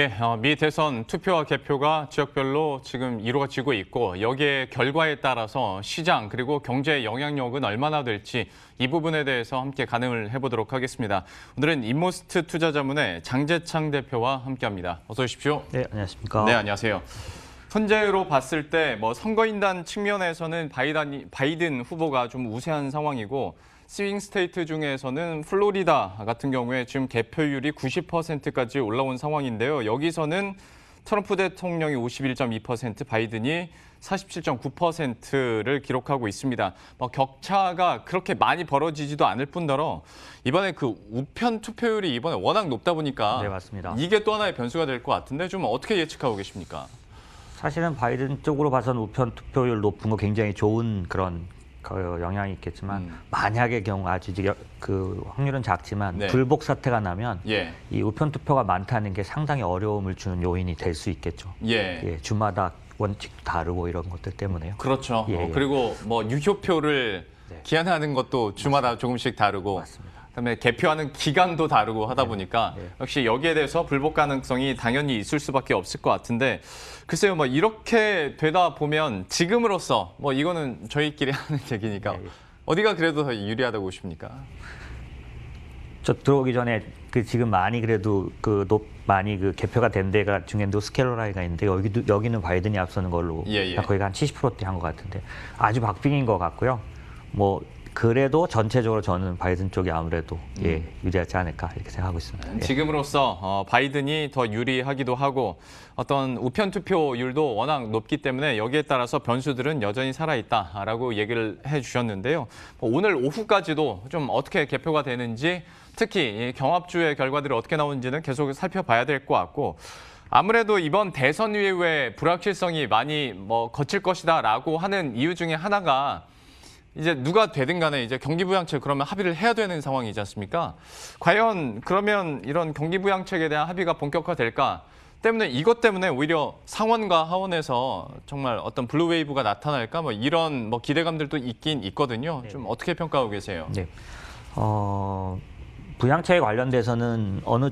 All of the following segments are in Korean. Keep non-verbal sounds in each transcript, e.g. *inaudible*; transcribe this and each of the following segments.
예, 어, 미 대선 투표와 개표가 지역별로 지금 이루어지고 있고 여기에 결과에 따라서 시장 그리고 경제의 영향력은 얼마나 될지 이 부분에 대해서 함께 가늠을 해보도록 하겠습니다. 오늘은 인모스트 투자자문의 장재창 대표와 함께합니다. 어서 오십시오. 네, 안녕하십니까. 네, 안녕하세요. 현재로 봤을 때뭐 선거인단 측면에서는 바이든, 바이든 후보가 좀 우세한 상황이고 스윙 스테이트 중에서는 플로리다 같은 경우에 지금 개표율이 90%까지 올라온 상황인데요. 여기서는 트럼프 대통령이 51.2%, 바이든이 47.9%를 기록하고 있습니다. 뭐 격차가 그렇게 많이 벌어지지도 않을 뿐더러 이번에 그 우편 투표율이 이번에 워낙 높다 보니까 네, 맞습니다. 이게 또 하나의 변수가 될 것 같은데 좀 어떻게 예측하고 계십니까? 사실은 바이든 쪽으로 봐선 우편 투표율 높은 거 굉장히 좋은 그런 그 영향이 있겠지만 음. 만약의 경우 아주 그 확률은 작지만 네. 불복 사태가 나면 예. 이 우편 투표가 많다는 게 상당히 어려움을 주는 요인이 될 수 있겠죠. 예. 예. 주마다 원칙 다르고 이런 것들 때문에요. 그렇죠. 예, 어, 예. 그리고 뭐 유효표를 네. 기한하는 것도 주마다 조금씩 다르고. 맞습니다. 그다음에 개표하는 기간도 다르고 하다 예. 보니까 예. 역시 여기에 대해서 불복 가능성이 당연히 있을 수밖에 없을 것 같은데 글쎄요 뭐 이렇게 되다 보면 지금으로서 뭐 이거는 저희끼리 *laughs* 하는 얘기니까 예, 어디가 그래도 더 유리하다고 보십니까? 저 들어오기 전에 그 지금 많이 그래도 그높 많이 그 개표가 된 데가 중에도 스켈로라이가 있는데 여기도 여기는 바이든이 앞서는 걸로 예, 예. 거의가 한 70%대 한것 같은데 아주 박빙인 것 같고요. 뭐 그래도 전체적으로 저는 바이든 쪽이 아무래도 음. 예, 유리하지 않을까 이렇게 생각하고 있습니다. 예. 지금으로서 어, 바이든이 더 유리하기도 하고 어떤 우편 투표율도 워낙 높기 때문에 여기에 따라서 변수들은 여전히 살아있다라고 얘기를 해주셨는데요. 뭐 오늘 오후까지도 좀 어떻게 개표가 되는지 특히 경합주의 결과들이 어떻게 나오는지는 계속 살펴봐야 될 것 같고 아무래도 이번 대선 이후에 불확실성이 많이 뭐 거칠 것이다라고 하는 이유 중에 하나가 이제 누가 되든 간에 이제 경기부양책 그러면 합의를 해야 되는 상황이지 않습니까? 과연 그러면 이런 경기부양책에 대한 합의가 본격화될까? 때문에 이것 때문에 오히려 상원과 하원에서 정말 어떤 블루웨이브가 나타날까 뭐 이런 뭐 기대감들도 있긴 있거든요. 네. 좀 어떻게 평가하고 계세요? 네. 어, 부양책 관련돼서는 어느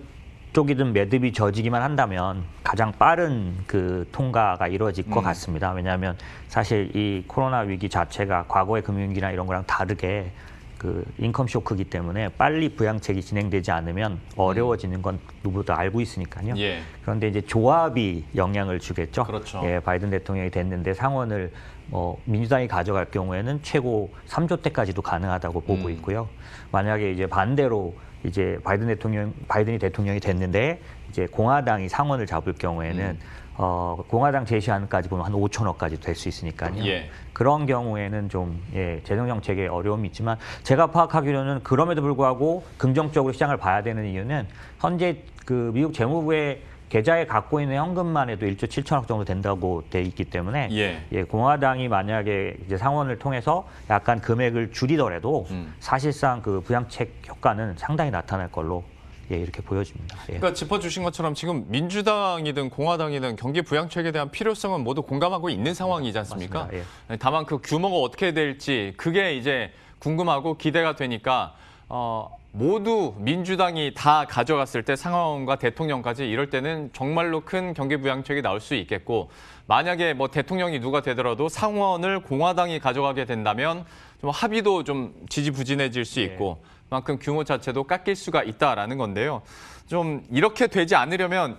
쪽이든 매듭이 저지기만 한다면 가장 빠른 그 통과가 이루어질 것 음. 같습니다. 왜냐하면 사실 이 코로나 위기 자체가 과거의 금융위기나 이런 거랑 다르게 그 인컴 쇼크기 때문에 빨리 부양책이 진행되지 않으면 어려워지는 건 누구도 알고 있으니까요. 예. 그런데 이제 조합이 영향을 주겠죠. 그렇죠. 예, 바이든 대통령이 됐는데 상원을 뭐 민주당이 가져갈 경우에는 최고 3조때까지도 가능하다고 보고 음. 있고요. 만약에 이제 반대로 이제 바이든 대통령 바이든이 대통령이 됐는데 이제 공화당이 상원을 잡을 경우에는 음. 어, 공화당 제시안까지 보면 한 5천억까지 될 수 있으니까요. 예. 그런 경우에는 좀 예, 재정 정책에 어려움이 있지만 제가 파악하기로는 그럼에도 불구하고 긍정적으로 시장을 봐야 되는 이유는 현재 그 미국 재무부의 계좌에 갖고 있는 현금만 해도 1조 7천억 정도 된다고 돼 있기 때문에 예. 예 공화당이 만약에 이제 상원을 통해서 약간 금액을 줄이더라도 음. 사실상 그 부양책 효과는 상당히 나타날 걸로 예, 이렇게 보여집니다. 예. 그러니까 짚어주신 것처럼 지금 민주당이든 공화당이든 경기 부양책에 대한 필요성은 모두 공감하고 있는 상황이지 않습니까? 예. 네, 다만 그 규모가 어떻게 될지 그게 이제 궁금하고 기대가 되니까 어, 모두 민주당이 다 가져갔을 때상황과 대통령까지 이럴 때는 정말로 큰 경기 부양책이 나올 수 있겠고 만약에 뭐 대통령이 누가 되더라도 상원을 공화당이 가져가게 된다면 좀 합의도 좀 지지부진해질 수 예. 있고. 예. 만큼 규모 자체도 깎일 수가 있다라는 건데요. 좀 이렇게 되지 않으려면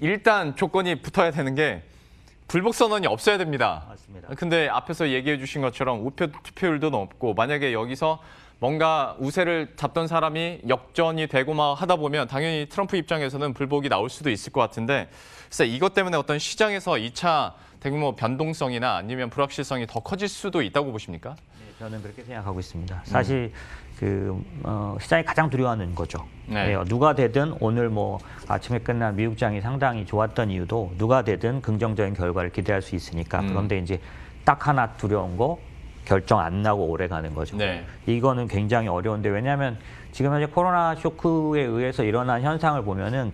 일단 조건이 붙어야 되는 게 불복 선언이 없어야 됩니다. 맞습니다. 근데 앞에서 얘기해 주신 것처럼 우표 투표율도 높고 만약에 여기서 뭔가 우세를 잡던 사람이 역전이 되고 막 하다 보면 당연히 트럼프 입장에서는 불복이 나올 수도 있을 것 같은데 글쎄 이것 때문에 어떤 시장에서 2차 대규모 변동성이나 아니면 불확실성이 더 커질 수도 있다고 보십니까? 네, 저는 그렇게 생각하고 있습니다. 사실 음. 그 어, 시장이 가장 두려워하는 거죠. 네. 예, 누가 되든 오늘 뭐 아침에 끝난 미국장이 상당히 좋았던 이유도 누가 되든 긍정적인 결과를 기대할 수 있으니까 음. 그런데 이제 딱 하나 두려운 거 결정 안 나고 오래 가는 거죠. 네. 이거는 굉장히 어려운데 왜냐하면 지금 현재 코로나 쇼크에 의해서 일어난 현상을 보면은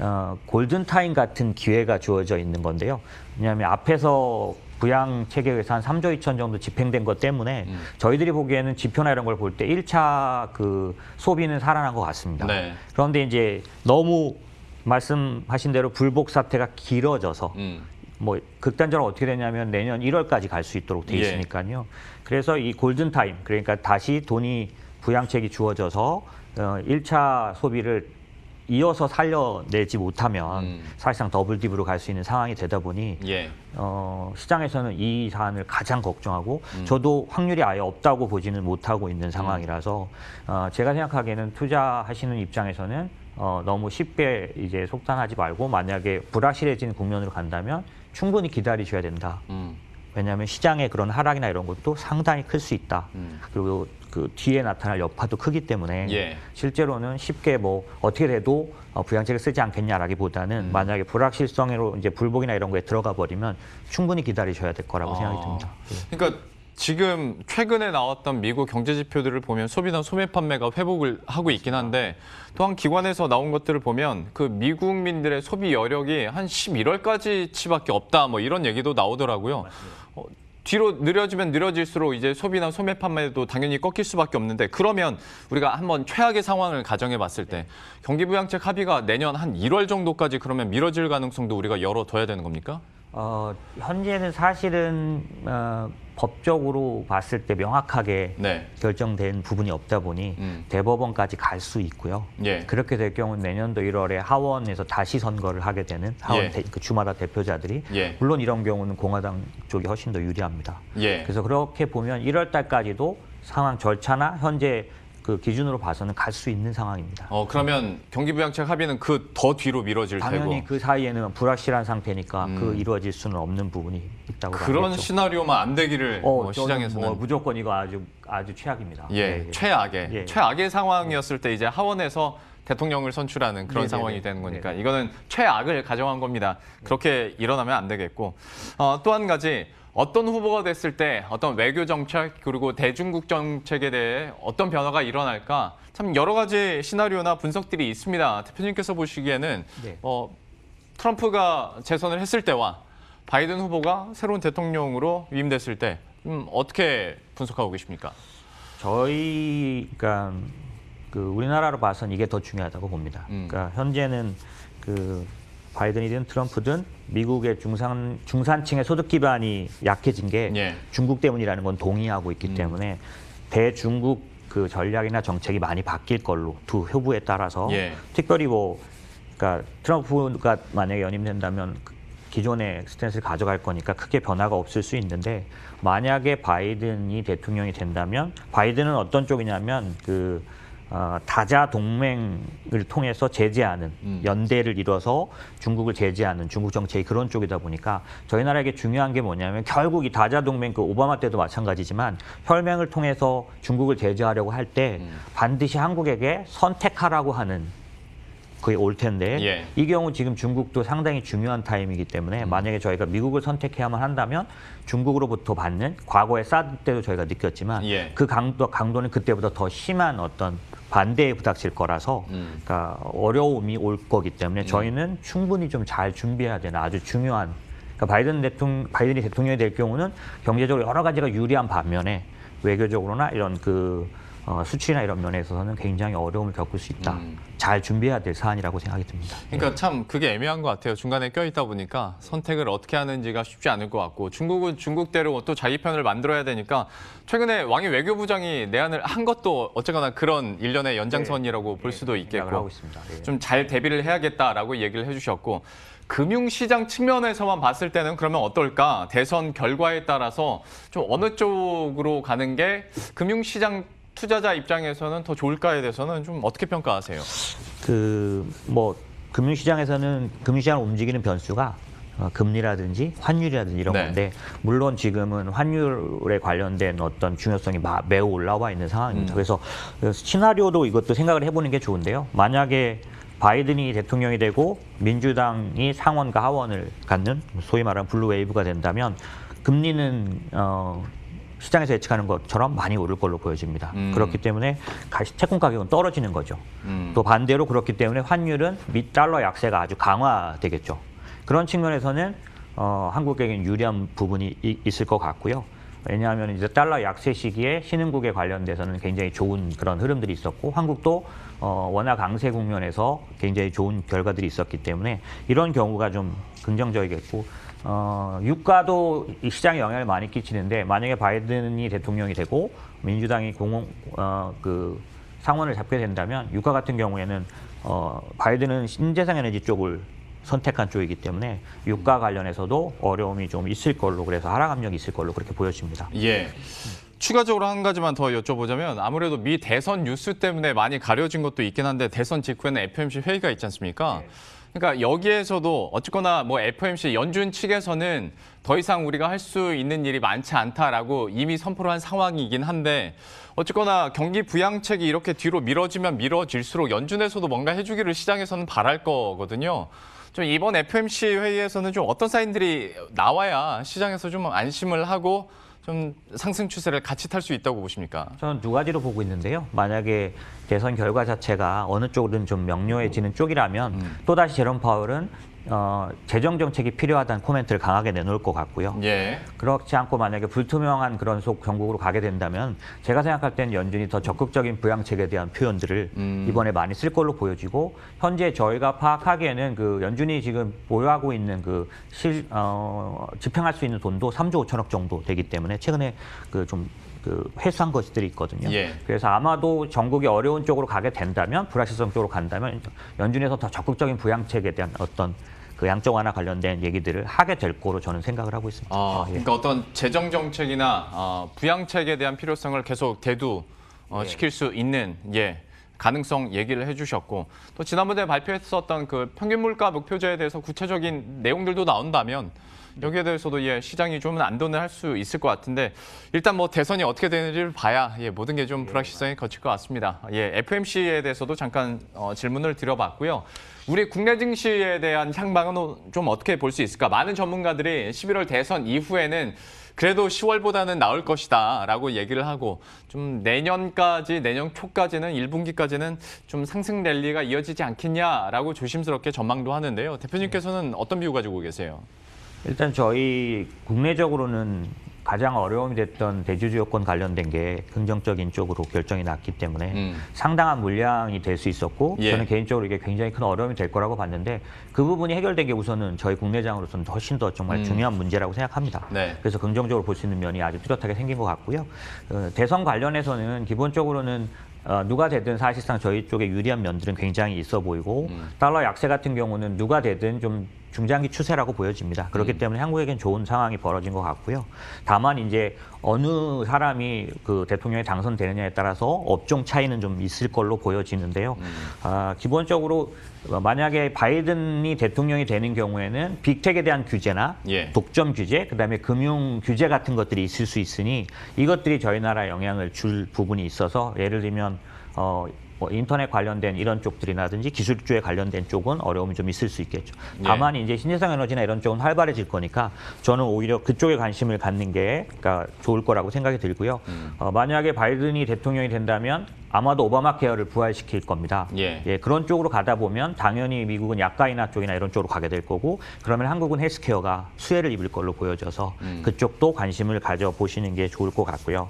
어, 골든 타임 같은 기회가 주어져 있는 건데요. 왜냐하면 앞에서 부양 체계에서 한 3조 2천 정도 집행된 것 때문에 음. 저희들이 보기에는 지표나 이런 걸 볼 때 1차 그 소비는 살아난 것 같습니다. 네. 그런데 이제 너무 말씀하신 대로 불복 사태가 길어져서 음. 뭐 극단적으로 어떻게 되냐면 내년 1월까지 갈 수 있도록 돼 예. 있으니까요. 예. 그래서 이 골든 타임 그러니까 다시 돈이 부양책이 주어져서 어 1차 소비를 이어서 살려내지 못하면 음. 사실상 더블 딥으로 갈 수 있는 상황이 되다 보니 예. 어, 시장에서는 이 사안을 가장 걱정하고 음. 저도 확률이 아예 없다고 보지는 못하고 있는 상황이라서 음. 어, 제가 생각하기에는 투자하시는 입장에서는 어, 너무 쉽게 이제 속단하지 말고 만약에 불확실해진 국면으로 간다면 충분히 기다리셔야 된다. 음. 왜냐하면 시장의 그런 하락이나 이런 것도 상당히 클 수 있다. 음. 그리고 그 뒤에 나타날 여파도 크기 때문에 예. 실제로는 쉽게 뭐 어떻게 돼도 어, 부양책을 쓰지 않겠냐라기보다는 음. 만약에 불확실성으로 이제 불복이나 이런 거에 들어가 버리면 충분히 기다리셔야 될 거라고 아. 생각이 듭니다. 예. 그러니까 지금 최근에 나왔던 미국 경제 지표들을 보면 소비나 소매 판매가 회복을 하고 있긴 한데 또한 기관에서 나온 것들을 보면 그 미국민들의 소비 여력이 한 11월까지치밖에 없다 뭐 이런 얘기도 나오더라고요. 맞습니다. 뒤로 느려지면 느려질수록 이제 소비나 소매 판매도 당연히 꺾일 수밖에 없는데 그러면 우리가 한번 최악의 상황을 가정해 봤을 때 경기 부양책 합의가 내년 한 1월 정도까지 그러면 미뤄질 가능성도 우리가 열어둬야 되는 겁니까? 어, 현재는 사실은 어, 법적으로 봤을 때 명확하게 네. 결정된 부분이 없다 보니 음. 대법원까지 갈 수 있고요. 예. 그렇게 될 경우는 내년도 1월에 하원에서 다시 선거를 하게 되는 하원 예. 대, 그 주마다 대표자들이 예. 물론 이런 경우는 공화당 쪽이 훨씬 더 유리합니다. 예. 그래서 그렇게 보면 1월 달까지도 상황 절차나 현재 그 기준으로 봐서는 갈 수 있는 상황입니다. 어 그러면 경기부양책 합의는 그 더 뒤로 미뤄질 당연히 테고 그 사이에는 불확실한 상태니까 그 음. 이루어질 수는 없는 부분이 있다고 그런 봐야죠 시나리오만 안 되기를 어, 뭐 시장에서는 뭐 무조건 이거 아주 아주 최악입니다. 예, 네, 최악의 예. 최악의 상황이었을 때 이제 하원에서 대통령을 선출하는 그런 네네네. 네, 상황이 네. 되는 거니까 네, 이거는 최악을 가정한 겁니다. 그렇게 일어나면 안 되겠고 어, 또한 가지 어떤 후보가 됐을 때 어떤 외교 정책 그리고 대중국 정책에 대해 어떤 변화가 일어날까 참 여러 가지 시나리오나 분석들이 있습니다. 대표님께서 보시기에는 네. 어, 트럼프가 재선을 했을 때와 바이든 후보가 새로운 대통령으로 위임됐을 때 음, 어떻게 분석하고 계십니까? 저희가 그러니까 그 우리나라로 봐선 이게 더 중요하다고 봅니다. 음. 그러니까 현재는 그 바이든이든 트럼프든 미국의 중산 중산층의 소득 기반이 약해진 게 예. 중국 때문이라는 건 동의하고 있기 음. 때문에 대중국 그 전략이나 정책이 많이 바뀔 걸로 두 후보에 따라서 예. 특별히 뭐 그러니까 트럼프가 만약에 연임된다면 그 기존의 스탠스를 가져갈 거니까 크게 변화가 없을 수 있는데 만약에 바이든이 대통령이 된다면 바이든은 어떤 쪽이냐면 그 어, 다자 동맹을 통해서 제재하는 음. 연대를 이뤄서 중국을 제재하는 중국 정책이 그런 쪽이다 보니까 저희 나라에게 중요한 게 뭐냐면 결국 이 다자 동맹 그 오바마 때도 마찬가지지만 혈맹을 통해서 중국을 제재하려고 할때 음. 반드시 한국에게 선택하라고 하는 그게 올 텐데 예. 이 경우 지금 중국도 상당히 중요한 타임이기 때문에 음. 만약에 저희가 미국을 선택해야만 한다면 중국으로부터 받는 과거에 사드 때도 저희가 느꼈지만 예. 그 강도 강도는 그때보다 더 심한 어떤 반대에 부닥칠 거라서 음. 그러니까 어려움이 올 거기 때문에 음. 저희는 충분히 좀 잘 준비해야 되는 아주 중요한 그러니까 바이든 대통령 바이든이 대통령이 될 경우는 경제적으로 여러 가지가 유리한 반면에 외교적으로나 이런 그 어, 수출이나 이런 면에 서는 굉장히 어려움을 겪을 수 있다. 음. 잘 준비해야 될 사안이라고 생각이 듭니다. 그러니까 네. 참 그게 애매한 것 같아요. 중간에 껴있다 보니까 선택을 어떻게 하는지가 쉽지 않을 것 같고 중국은 중국대로 또 자기 편을 만들어야 되니까 최근에 왕이 외교부장이 내한을 한 것도 어쨌거나 그런 일련의 연장선이라고 네. 볼 예, 예, 수도 있겠고 네. 예. 좀잘 대비를 해야겠다라고 얘기를 해주셨고 금융시장 측면에서만 봤을 때는 그러면 어떨까? 대선 결과에 따라서 좀 어느 쪽으로 가는 게 금융시장 투자자 입장에서는 더 좋을까에 대해서는 좀 어떻게 평가하세요? 그 뭐 금융시장에서는 금융시장을 움직이는 변수가 어, 금리라든지 환율이라든지 이런 네. 건데 물론 지금은 환율에 관련된 어떤 중요성이 마, 매우 올라와 있는 상황입니다. 음. 그래서 시나리오도 이것도 생각을 해보는 게 좋은데요. 만약에 바이든이 대통령이 되고 민주당이 상원과 하원을 갖는 소위 말하는 블루웨이브가 된다면 금리는 어, 시장에서 예측하는 것처럼 많이 오를 걸로 보여집니다. 음. 그렇기 때문에 채권 가격은 떨어지는 거죠. 음. 또 반대로 그렇기 때문에 환율은 미 달러 약세가 아주 강화되겠죠. 그런 측면에서는 어, 한국에겐 유리한 부분이 이, 있을 것 같고요. 왜냐하면 이제 달러 약세 시기에 신흥국에 관련돼서는 굉장히 좋은 그런 흐름들이 있었고 한국도 어, 워낙 강세 국면에서 굉장히 좋은 결과들이 있었기 때문에 이런 경우가 좀 긍정적이겠고 어, 유가도 시장에 영향을 많이 끼치는데 만약에 바이든이 대통령이 되고 민주당이 공원 어, 그 상원을 잡게 된다면 유가 같은 경우에는 어, 바이든은 신재생 에너지 쪽을 선택한 쪽이기 때문에 유가 관련해서도 어려움이 좀 있을 걸로 그래서 하락 압력이 있을 걸로 그렇게 보여집니다. 예. 추가적으로 한 가지만 더 여쭤보자면 아무래도 미 대선 뉴스 때문에 많이 가려진 것도 있긴 한데 대선 직후에는 FMC 회의가 있지 않습니까? 네. 그러니까 여기에서도 어쨌거나 뭐 FOMC 연준 측에서는 더 이상 우리가 할 수 있는 일이 많지 않다라고 이미 선포를 한 상황이긴 한데 어쨌거나 경기 부양책이 이렇게 뒤로 미뤄지면 미뤄질수록 연준에서도 뭔가 해주기를 시장에서는 바랄 거거든요. 좀 이번 FMC 회의에서는 좀 어떤 사인들이 나와야 시장에서 좀 안심을 하고 좀 상승 추세를 같이 탈 수 있다고 보십니까? 저는 두 가지로 보고 있는데요. 만약에 대선 결과 자체가 어느 쪽은 좀 명료해지는 쪽이라면 음. 또다시 제롬 파월은 어, 재정 정책이 필요하다는 코멘트를 강하게 내놓을 것 같고요. 예. 그렇지 않고 만약에 불투명한 그런 속경국으로 가게 된다면 제가 생각할 때는 연준이 더 적극적인 부양책에 대한 표현들을 음. 이번에 많이 쓸 걸로 보여지고 현재 저희가 파악하기에는 그 연준이 지금 보유하고 있는 그 실, 어, 집행할 수 있는 돈도 3조 5천억 정도 되기 때문에 최근에 그 좀 그 회수한 것들이 있거든요. 예. 그래서 아마도 전국이 어려운 쪽으로 가게 된다면 불확실성 쪽으로 간다면 연준에서 더 적극적인 부양책에 대한 어떤 그 양적 완화 관련된 얘기들을 하게 될 거로 저는 생각을 하고 있습니다. 아, 아, 예. 그러니까 어떤 재정 정책이나 어, 부양책에 대한 필요성을 계속 대두 어, 예. 시킬 수 있는 예. 가능성 얘기를 해주셨고 또 지난번에 발표했었던 그 평균 물가 목표제에 대해서 구체적인 내용들도 나온다면 여기에 대해서도 예, 시장이 좀 안돈을 할 수 있을 것 같은데 일단 뭐 대선이 어떻게 되는지를 봐야 예, 모든 게 좀 불확실성이 거칠 것 같습니다. 예, FMC에 대해서도 잠깐 어, 질문을 드려봤고요. 우리 국내 증시에 대한 향방은 좀 어떻게 볼 수 있을까? 많은 전문가들이 11월 대선 이후에는 그래도 10월보다는 나을 것이다 라고 얘기를 하고 좀 내년까지, 내년 초까지는 1분기까지는 좀 상승 랠리가 이어지지 않겠냐라고 조심스럽게 전망도 하는데요. 대표님께서는 어떤 비유 가지고 계세요? 일단 저희 국내적으로는 가장 어려움이 됐던 대주주 여건 관련된 게 긍정적인 쪽으로 결정이 났기 때문에 음. 상당한 물량이 될 수 있었고 예. 저는 개인적으로 이게 굉장히 큰 어려움이 될 거라고 봤는데 그 부분이 해결된 게 우선은 저희 국내장으로서는 훨씬 더 정말 음. 중요한 문제라고 생각합니다. 네. 그래서 긍정적으로 볼 수 있는 면이 아주 뚜렷하게 생긴 것 같고요. 어, 대선 관련해서는 기본적으로는 어, 누가 되든 사실상 저희 쪽에 유리한 면들은 굉장히 있어 보이고 음. 달러 약세 같은 경우는 누가 되든 좀 중장기 추세라고 보여집니다. 그렇기 음. 때문에 한국에겐 좋은 상황이 벌어진 것 같고요. 다만 이제 어느 사람이 그 대통령에 당선되느냐에 따라서 업종 차이는 좀 있을 걸로 보여지는데요. 음. 아, 기본적으로 만약에 바이든이 대통령이 되는 경우에는 빅텍에 대한 규제나 예. 독점 규제, 그다음에 금융 규제 같은 것들이 있을 수 있으니 이것들이 저희 나라 영향을 줄 부분이 있어서 예를 들면 어, 뭐 인터넷 관련된 이런 쪽들이라든지 기술주에 관련된 쪽은 어려움이 좀 있을 수 있겠죠. 다만 네. 이제 신재생 에너지나 이런 쪽은 활발해질 거니까 저는 오히려 그쪽에 관심을 갖는 게 그러니까 좋을 거라고 생각이 들고요. 음. 어, 만약에 바이든이 대통령이 된다면 아마도 오바마 케어를 부활시킬 겁니다. 예. 예. 그런 쪽으로 가다 보면 당연히 미국은 약가이나 쪽이나 이런 쪽으로 가게 될 거고 그러면 한국은 헬스케어가 수혜를 입을 걸로 보여져서 음. 그쪽도 관심을 가져보시는 게 좋을 것 같고요.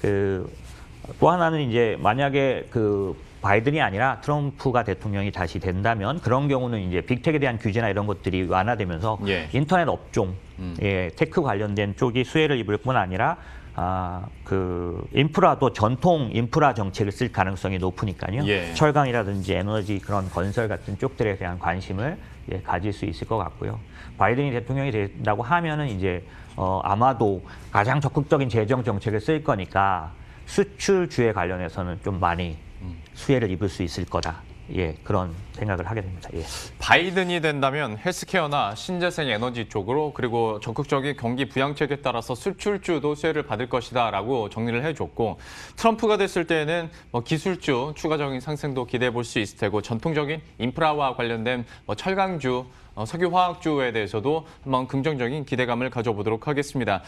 그또 뭐 하나는 이제 만약에 그 바이든이 아니라 트럼프가 대통령이 다시 된다면 그런 경우는 이제 빅텍에 대한 규제나 이런 것들이 완화되면서 예. 인터넷 업종, 음. 예, 테크 관련된 쪽이 수혜를 입을 뿐 아니라 아, 그 인프라도 전통 인프라 정책을 쓸 가능성이 높으니까요. 예. 철강이라든지 에너지 그런 건설 같은 쪽들에 대한 관심을 예, 가질 수 있을 것 같고요. 바이든이 대통령이 된다고 하면은 이제 어, 아마도 가장 적극적인 재정 정책을 쓸 거니까 수출주에 관련해서는 좀 많이 음. 수혜를 입을 수 있을 거다. 예, 그런 생각을 하게 됩니다. 예. 바이든이 된다면 헬스케어나 신재생 에너지 쪽으로 그리고 적극적인 경기 부양책에 따라서 수출주도 수혜를 받을 것이다라고 정리를 해줬고 트럼프가 됐을 때에는 뭐 기술주 추가적인 상승도 기대해 볼 수 있을 테고 전통적인 인프라와 관련된 뭐 철강주 어, 석유화학주에 대해서도 한번 긍정적인 기대감을 가져보도록 하겠습니다.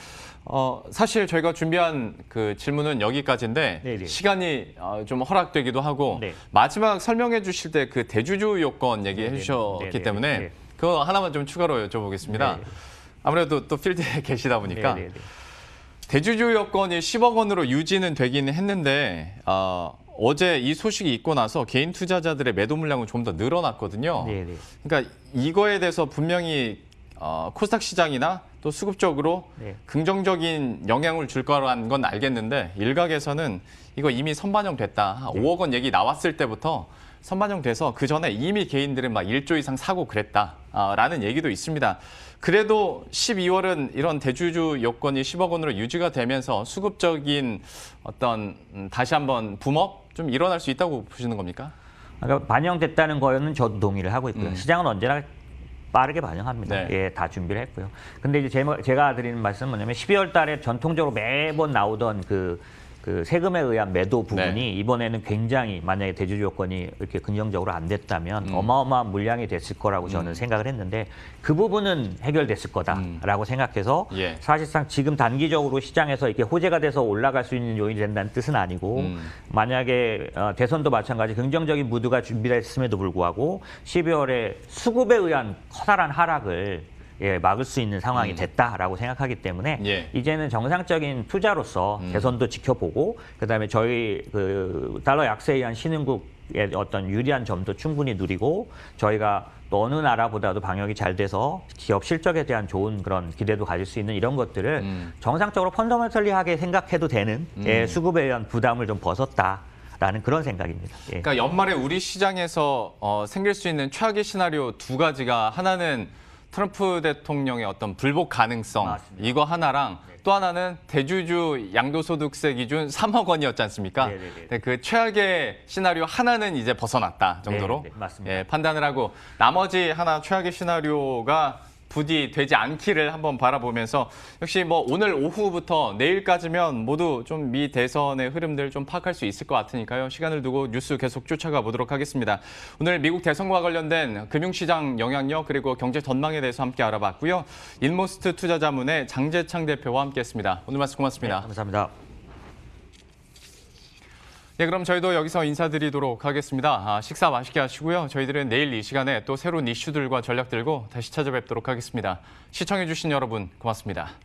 어, 사실 저희가 준비한 그 질문은 여기까지인데 네네. 네. 시간이 어, 좀 허락되기도 하고 네. 마지막 설명해 주실 때 그 대주주 요건 얘기해 네네. 네. 주셨기 네네. 네. 때문에 그거 하나만 좀 추가로 여쭤보겠습니다. 아무래도 또 필드에 *laughs* 계시다 보니까 대주주 여건이 10억 원으로 유지는 되긴 했는데 어, 어제 이 소식이 있고 나서 개인 투자자들의 매도 물량은 좀 더 늘어났거든요. 네네. 네. 그러니까 이거에 대해서 분명히 어, 코스닥 시장이나 또 수급적으로 네. 긍정적인 영향을 줄거는건 알겠는데 일각에서는 이거 이미 선반영됐다. 네. 5억 원 얘기 나왔을 때부터 선반영돼서 그 전에 이미 개인들은 막 1조 이상 사고 그랬다라는 아, 얘기도 있습니다. 그래도 12월은 이런 대주주 여건이 10억 원으로 유지가 되면서 수급적인 어떤 음, 다시 한번 붐업 좀 일어날 수 있다고 보시는 겁니까? 그러니까 반영됐다는 거는 저도 동의를 하고 있고요. 음. 시장은 언제나 빠르게 반영합니다. 네. 예, 다 준비를 했고요. 근데 이제 제, 제가 드리는 말씀은 뭐냐면 12월 달에 전통적으로 매번 나오던 그그 세금에 의한 매도 네. 부분이 네. 이번에는 굉장히 만약에 대주 조건이 이렇게 긍정적으로 안 됐다면 음. 어마어마한 물량이 됐을 거라고 음. 저는 음. 생각을 했는데 그 부분은 해결됐을 거다라고 음. 생각해서 예. 사실상 지금 단기적으로 시장에서 이렇게 호재가 돼서 올라갈 수 있는 요인이 된다는 뜻은 아니고 음. 만약에 어, 대선도 마찬가지 긍정적인 무드가 준비됐음에도 불구하고 12월에 수급에 의한 커다란 하락을 예, 막을 수 있는 상황이 음. 됐다라고 생각하기 때문에 예. 이제는 정상적인 투자로서 개선도 음. 지켜보고 그다음에 저희 그 달러 약세에 의한 신흥국의 어떤 유리한 점도 충분히 누리고 저희가 어느 나라보다도 방역이 잘 돼서 기업 실적에 대한 좋은 그런 기대도 가질 수 있는 이런 것들을 음. 정상적으로 펀더멘털리하게 생각해도 되는 음. 예, 수급에 의한 부담을 좀 벗었다. 라는 그런 생각입니다. 예. 그러니까 연말에 우리 시장에서 어, 생길 수 있는 최악의 시나리오 두 가지가 하나는 트럼프 대통령의 어떤 불복 가능성 맞습니다. 이거 하나랑 네. 또 하나는 대주주 양도소득세 기준 3억 원이었지 않습니까? 네, 네, 네, 그 최악의 시나리오 하나는 이제 벗어났다 정도로 예, 판단을 하고 나머지 하나 최악의 시나리오가 부디 되지 않기를 한번 바라보면서 역시 뭐 오늘 오후부터 내일까지면 모두 좀 미 대선의 흐름들 좀 파악할 수 있을 것 같으니까요. 시간을 두고 뉴스 계속 쫓아가 보도록 하겠습니다. 오늘 미국 대선과 관련된 금융시장 영향력 그리고 경제 전망에 대해서 함께 알아봤고요. 인모스트 투자자문의 장재창 대표와 함께했습니다. 오늘 말씀 고맙습니다. 네, 감사합니다. 예, 그럼 저희도 여기서 인사드리도록 하겠습니다. 아, 식사 맛있게 하시고요. 저희들은 내일 이 시간에 또 새로운 이슈들과 전략 들고 다시 찾아뵙도록 하겠습니다. 시청해주신 여러분 고맙습니다.